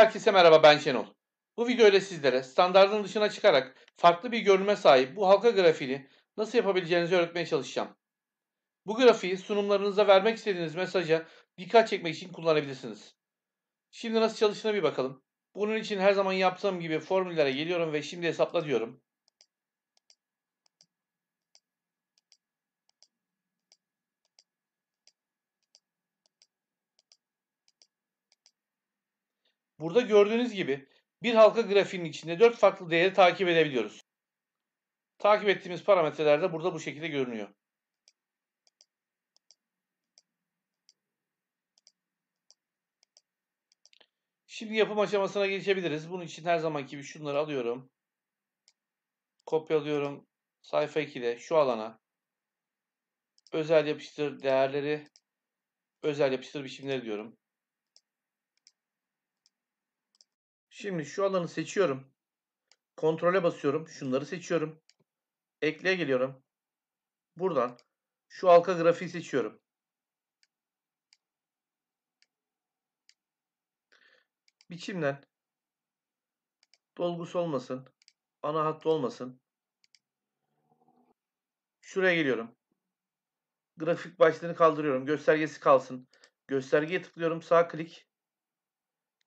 Herkese merhaba ben Şenol. Bu videoyla sizlere standartın dışına çıkarak farklı bir görünüme sahip bu halka grafiğini nasıl yapabileceğinizi öğretmeye çalışacağım. Bu grafiği sunumlarınıza vermek istediğiniz mesaja dikkat çekmek için kullanabilirsiniz. Şimdi nasıl çalıştığına bir bakalım. Bunun için her zaman yaptığım gibi formüllere geliyorum ve şimdi hesapla diyorum. Burada gördüğünüz gibi bir halka grafiğinin içinde 4 farklı değeri takip edebiliyoruz. Takip ettiğimiz parametreler de burada bu şekilde görünüyor. Şimdi yapım aşamasına geçebiliriz. Bunun için her zamanki gibi şunları alıyorum. Kopyalıyorum. Sayfa 2'de şu alana özel yapıştır değerleri özel yapıştır biçimleri diyorum. Şimdi şu alanı seçiyorum. Kontrole basıyorum. Şunları seçiyorum. Ekleye geliyorum. Buradan şu halka grafiği seçiyorum. Biçimden dolgusu olmasın. Ana hattı olmasın. Şuraya geliyorum. Grafik başlığını kaldırıyorum. Göstergesi kalsın. Göstergeye tıklıyorum. Sağ klik.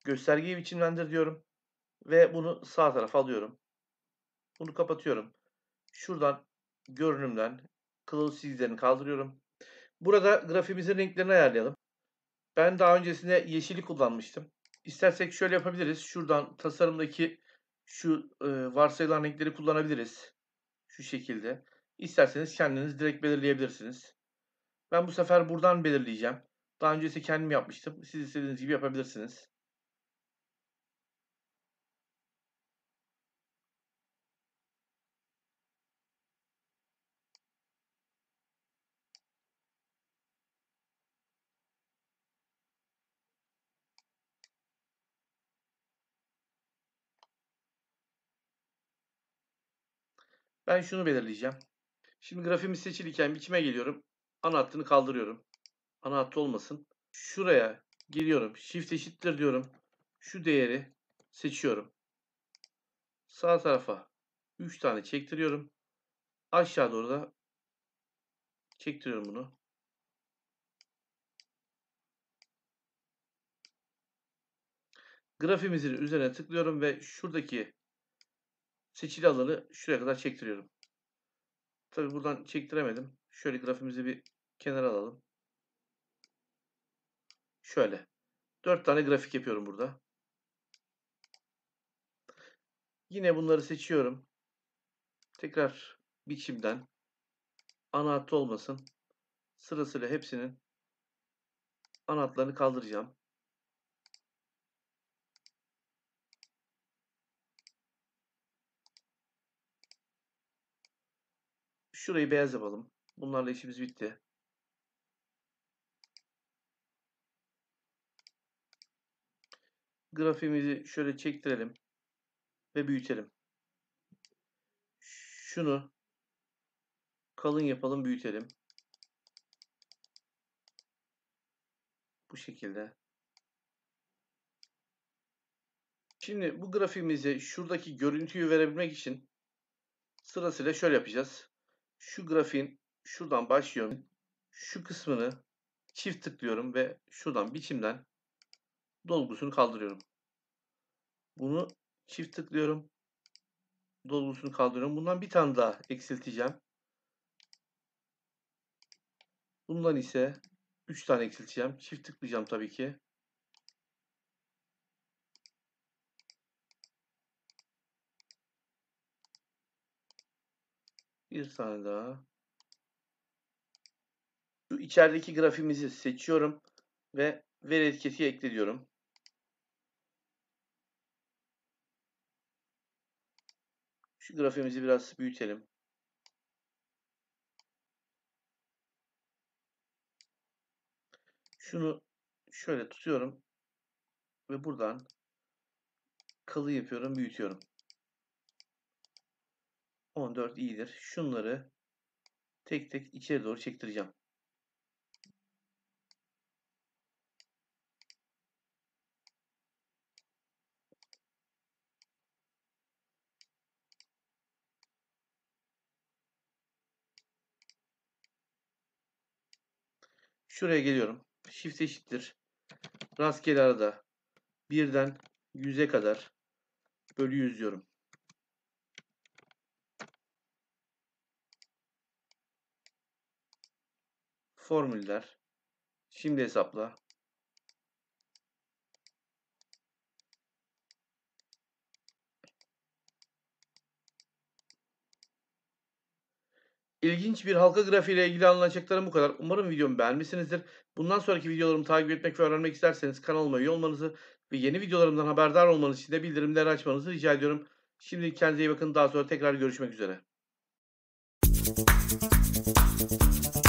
Göstergeyi biçimlendir diyorum. Ve bunu sağ tarafa alıyorum. Bunu kapatıyorum. Şuradan görünümden kılavuz çizgilerini kaldırıyorum. Burada grafimizin renklerini ayarlayalım. Ben daha öncesinde yeşili kullanmıştım. İstersek şöyle yapabiliriz. Şuradan tasarımdaki şu e, varsayılan renkleri kullanabiliriz. Şu şekilde. İsterseniz kendiniz direkt belirleyebilirsiniz. Ben bu sefer buradan belirleyeceğim. Daha öncesi kendim yapmıştım. Siz istediğiniz gibi yapabilirsiniz. Ben şunu belirleyeceğim. Şimdi grafimiz seçiliyken biçime geliyorum. Ana hattını kaldırıyorum. Ana hattı olmasın. Şuraya geliyorum. Shift eşittir diyorum. Şu değeri seçiyorum. Sağ tarafa 3 tane çektiriyorum. Aşağı doğru da çektiriyorum bunu. Grafimizin üzerine tıklıyorum ve şuradaki seçili alanı şuraya kadar çektiriyorum. Tabi buradan çektiremedim. Şöyle grafimizi bir kenara alalım. Şöyle. 4 tane grafik yapıyorum burada. Yine bunları seçiyorum. Tekrar biçimden ana hattı olmasın. Sırasıyla hepsinin ana hatlarını kaldıracağım. Şurayı beyaz yapalım. Bunlarla işimiz bitti. Grafimizi şöyle çektirelim ve büyütelim. Şunu kalın yapalım, büyütelim. Bu şekilde. Şimdi bu grafiğimize şuradaki görüntüyü verebilmek için sırasıyla şöyle yapacağız şu grafiğin şuradan başlıyorum. Şu kısmını çift tıklıyorum ve şuradan biçimden dolgusunu kaldırıyorum. Bunu çift tıklıyorum. Dolgusunu kaldırıyorum. Bundan bir tane daha eksilteceğim. Bundan ise 3 tane eksilteceğim. Çift tıklayacağım tabii ki. Bir tane daha. Şu içerideki grafimizi seçiyorum ve veri etiketi ekle diyorum. Şu grafimizi biraz büyütelim. Şunu şöyle tutuyorum ve buradan kalı yapıyorum, büyütüyorum. 14 iyidir. Şunları tek tek içeri doğru çektireceğim. Şuraya geliyorum. Shift eşittir. Rastgele arada birden 100'e kadar bölü 100 diyorum. formüller şimdi hesapla İlginç bir halka grafiği ile ilgili anlatacaklarım bu kadar. Umarım videomu beğenmişsinizdir. Bundan sonraki videolarımı takip etmek ve öğrenmek isterseniz kanalıma üye olmanızı ve yeni videolarımdan haberdar olmanız için de bildirimleri açmanızı rica ediyorum. Şimdi kendinize iyi bakın. Daha sonra tekrar görüşmek üzere.